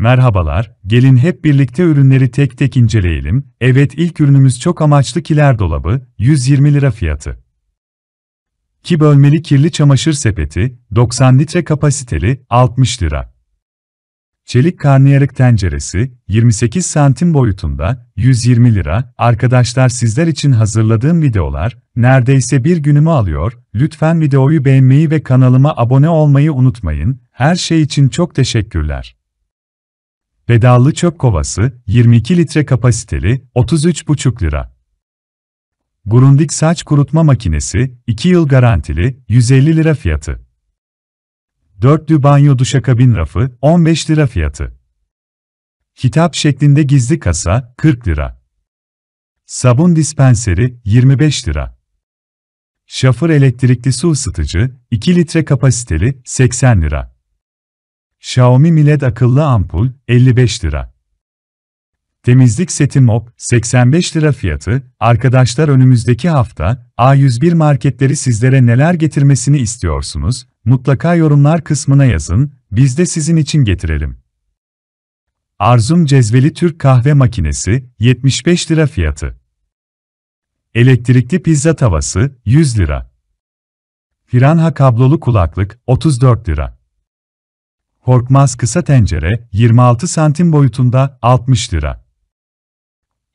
Merhabalar, gelin hep birlikte ürünleri tek tek inceleyelim. Evet ilk ürünümüz çok amaçlı kiler dolabı, 120 lira fiyatı. Ki bölmeli kirli çamaşır sepeti, 90 litre kapasiteli, 60 lira. Çelik karnıyarık tenceresi, 28 santim boyutunda, 120 lira. Arkadaşlar sizler için hazırladığım videolar, neredeyse bir günümü alıyor. Lütfen videoyu beğenmeyi ve kanalıma abone olmayı unutmayın. Her şey için çok teşekkürler. Bedallı çöp kovası, 22 litre kapasiteli, 33,5 lira. Grundig saç kurutma makinesi, 2 yıl garantili, 150 lira fiyatı. Dörtlü banyo duşakabin rafı, 15 lira fiyatı. Kitap şeklinde gizli kasa, 40 lira. Sabun dispenseri, 25 lira. Şafır elektrikli su ısıtıcı, 2 litre kapasiteli, 80 lira. Xiaomi Mi LED Akıllı Ampul 55 lira. Temizlik seti mop 85 lira fiyatı. Arkadaşlar önümüzdeki hafta A101 marketleri sizlere neler getirmesini istiyorsunuz? Mutlaka yorumlar kısmına yazın. Biz de sizin için getirelim. Arzum Cezveli Türk kahve makinesi 75 lira fiyatı. Elektrikli pizza tavası 100 lira. Franha kablolu kulaklık 34 lira. Korkmaz kısa tencere 26 santim boyutunda 60 lira.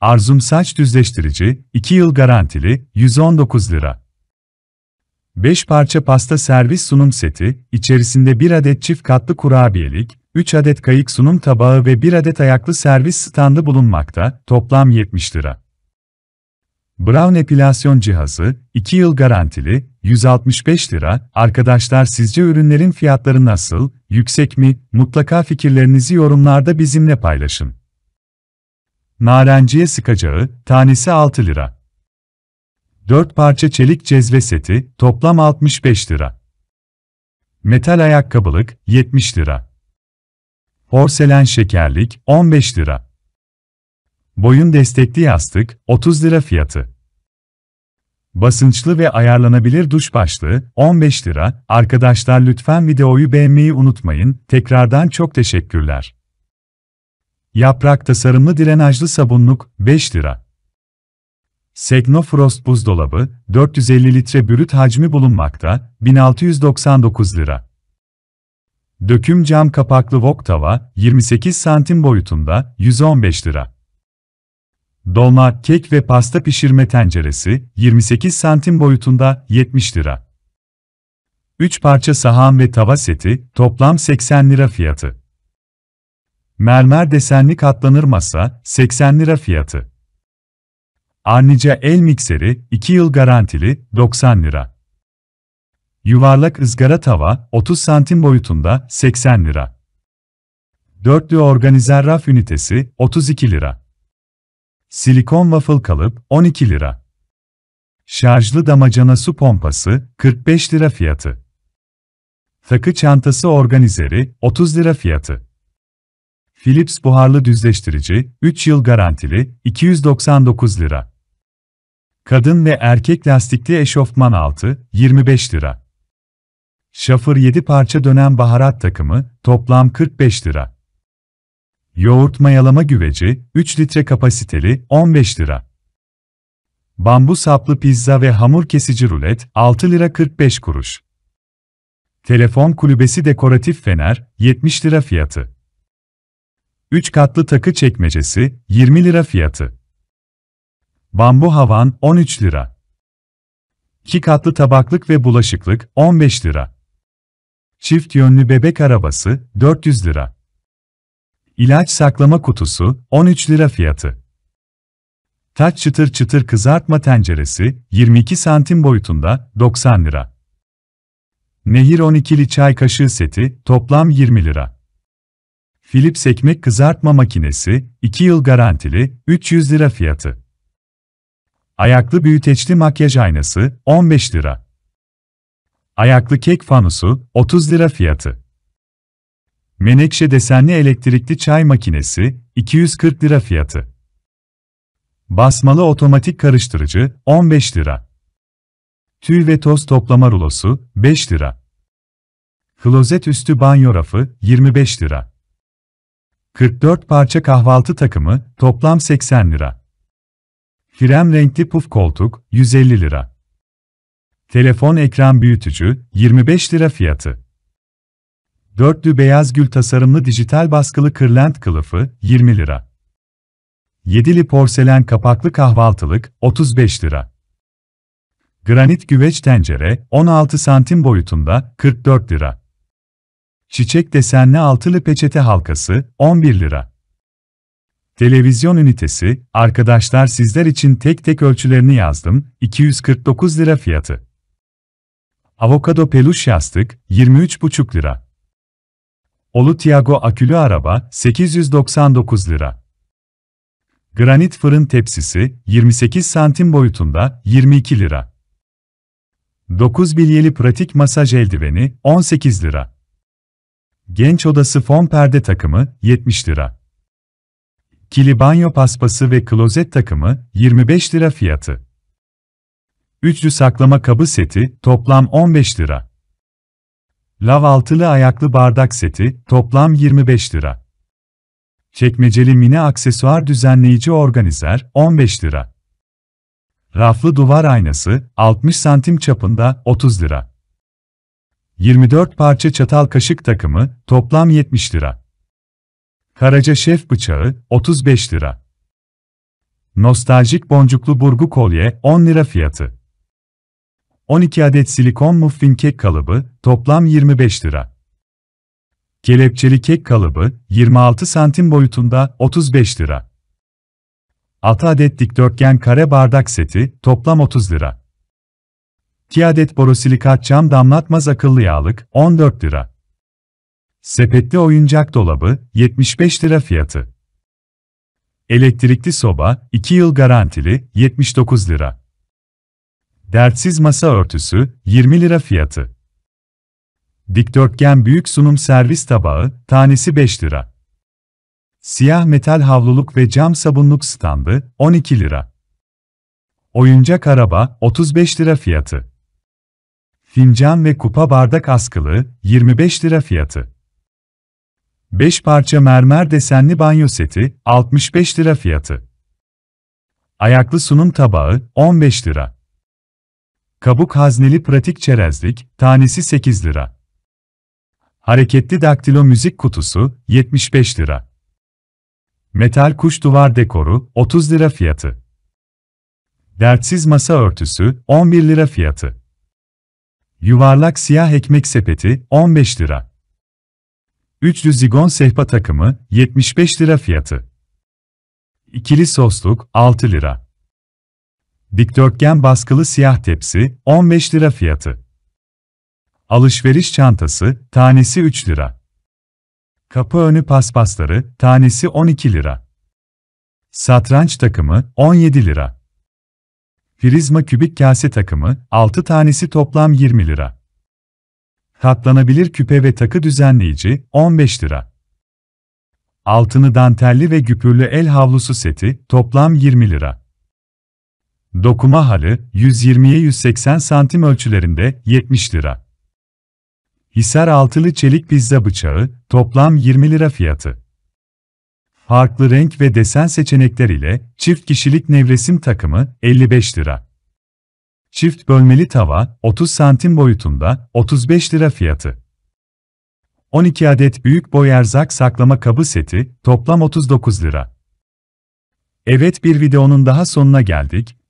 Arzum saç düzleştirici 2 yıl garantili 119 lira. 5 parça pasta servis sunum seti, içerisinde 1 adet çift katlı kurabiyelik, 3 adet kayık sunum tabağı ve 1 adet ayaklı servis standı bulunmakta, toplam 70 lira. Brown epilasyon cihazı, 2 yıl garantili, 165 lira. Arkadaşlar sizce ürünlerin fiyatları nasıl, yüksek mi? Mutlaka fikirlerinizi yorumlarda bizimle paylaşın. Narenciye sıkacağı, tanesi 6 lira. 4 parça çelik cezve seti, toplam 65 lira. Metal ayakkabılık, 70 lira. Porselen şekerlik, 15 lira. Boyun destekli yastık, 30 lira fiyatı. Basınçlı ve ayarlanabilir duş başlığı, 15 lira. Arkadaşlar lütfen videoyu beğenmeyi unutmayın. Tekrardan çok teşekkürler. Yaprak tasarımlı drenajlı sabunluk, 5 lira. Segno frost buzdolabı, 450 litre bürüt hacmi bulunmakta, 1699 lira. Döküm cam kapaklı wok tava, 28 santim boyutunda, 115 lira. Dolma, kek ve pasta pişirme tenceresi 28 santim boyutunda 70 lira. 3 parça sahan ve tava seti toplam 80 lira fiyatı. Mermer desenli katlanır masa 80 lira fiyatı. Arnica el mikseri 2 yıl garantili 90 lira. Yuvarlak ızgara tava 30 santim boyutunda 80 lira. Dörtlü organizer raf ünitesi 32 lira. Silikon waffle kalıp 12 lira. Şarjlı damacana su pompası 45 lira fiyatı. Takı çantası organizeri 30 lira fiyatı. Philips buharlı düzleştirici 3 yıl garantili 299 lira. Kadın ve erkek lastikli eşofman altı 25 lira. Şafır 7 parça dönem baharat takımı toplam 45 lira. Yoğurt mayalama güveci, 3 litre kapasiteli, 15 lira. Bambu saplı pizza ve hamur kesici rulet, 6 lira 45 kuruş. Telefon kulübesi dekoratif fener, 70 lira fiyatı. 3 katlı takı çekmecesi, 20 lira fiyatı. Bambu havan, 13 lira. 2 katlı tabaklık ve bulaşıklık, 15 lira. Çift yönlü bebek arabası, 400 lira. İlaç saklama kutusu, 13 lira fiyatı. Taç çıtır çıtır kızartma tenceresi, 22 santim boyutunda, 90 lira. Nehir 12'li çay kaşığı seti, toplam 20 lira. Philips ekmek kızartma makinesi, 2 yıl garantili, 300 lira fiyatı. Ayaklı büyüteçli makyaj aynası, 15 lira. Ayaklı kek fanusu, 30 lira fiyatı. Menekşe desenli elektrikli çay makinesi, 240 lira fiyatı. Basmalı otomatik karıştırıcı, 15 lira. Tüy ve toz toplama rulosu, 5 lira. Klozet üstü banyo rafı, 25 lira. 44 parça kahvaltı takımı, toplam 80 lira. Krem renkli puf koltuk, 150 lira. Telefon ekran büyütücü, 25 lira fiyatı. Dörtlü beyaz gül tasarımlı dijital baskılı kırlent kılıfı 20 lira. Yedili porselen kapaklı kahvaltılık 35 lira. Granit güveç tencere 16 santim boyutunda 44 lira. Çiçek desenli altılı peçete halkası 11 lira. Televizyon ünitesi, arkadaşlar sizler için tek tek ölçülerini yazdım, 249 lira fiyatı. Avokado peluş yastık, 23,5 lira. Olu Tiago akülü araba 899 lira. Granit fırın tepsisi 28 santim boyutunda 22 lira. 9 bilyeli pratik masaj eldiveni 18 lira. Genç odası fon perde takımı 70 lira. Kili banyo paspası ve klozet takımı 25 lira fiyatı. Üçlü saklama kabı seti toplam 15 lira. Lav altılı ayaklı bardak seti, toplam 25 lira. Çekmeceli mini aksesuar düzenleyici organizer, 15 lira. Raflı duvar aynası, 60 santim çapında, 30 lira. 24 parça çatal kaşık takımı, toplam 70 lira. Karaca şef bıçağı, 35 lira. Nostaljik boncuklu burgu kolye, 10 lira fiyatı. 12 adet silikon muffin kek kalıbı, toplam 25 lira. Kelepçeli kek kalıbı, 26 santim boyutunda, 35 lira. 6 adet dikdörtgen kare bardak seti, toplam 30 lira. 2 adet borosilikat cam damlatmaz akıllı yağlık, 14 lira. Sepetli oyuncak dolabı, 75 lira fiyatı. Elektrikli soba, 2 yıl garantili, 79 lira. Dertsiz masa örtüsü, 20 lira fiyatı. Dikdörtgen büyük sunum servis tabağı, tanesi 5 lira. Siyah metal havluluk ve cam sabunluk standı, 12 lira. Oyuncak araba, 35 lira fiyatı. Fincan ve kupa bardak askılı, 25 lira fiyatı. 5 parça mermer desenli banyo seti, 65 lira fiyatı. Ayaklı sunum tabağı, 15 lira. Kabuk hazneli pratik çerezlik, tanesi 8 lira. Hareketli daktilo müzik kutusu, 75 lira. Metal kuş duvar dekoru, 30 lira fiyatı. Dertsiz masa örtüsü, 11 lira fiyatı. Yuvarlak siyah ekmek sepeti, 15 lira. Üçlü zigon sehpa takımı, 75 lira fiyatı. İkili sosluk, 6 lira. Dikdörtgen baskılı siyah tepsi, 15 lira fiyatı. Alışveriş çantası, tanesi 3 lira. Kapı önü paspasları, tanesi 12 lira. Satranç takımı, 17 lira. Prizma kübik kase takımı, 6 tanesi toplam 20 lira. Katlanabilir küpe ve takı düzenleyici, 15 lira. Altını dantelli ve güpürlü el havlusu seti, toplam 20 lira. Dokuma halı 120'ye 180 santim ölçülerinde 70 lira. Hisar altılı çelik pizza bıçağı toplam 20 lira fiyatı. Farklı renk ve desen seçenekleriyle çift kişilik nevresim takımı 55 lira. Çift bölmeli tava 30 santim boyutunda 35 lira fiyatı. 12 adet büyük boy erzak saklama kabı seti toplam 39 lira. Evet bir videonun daha sonuna geldik.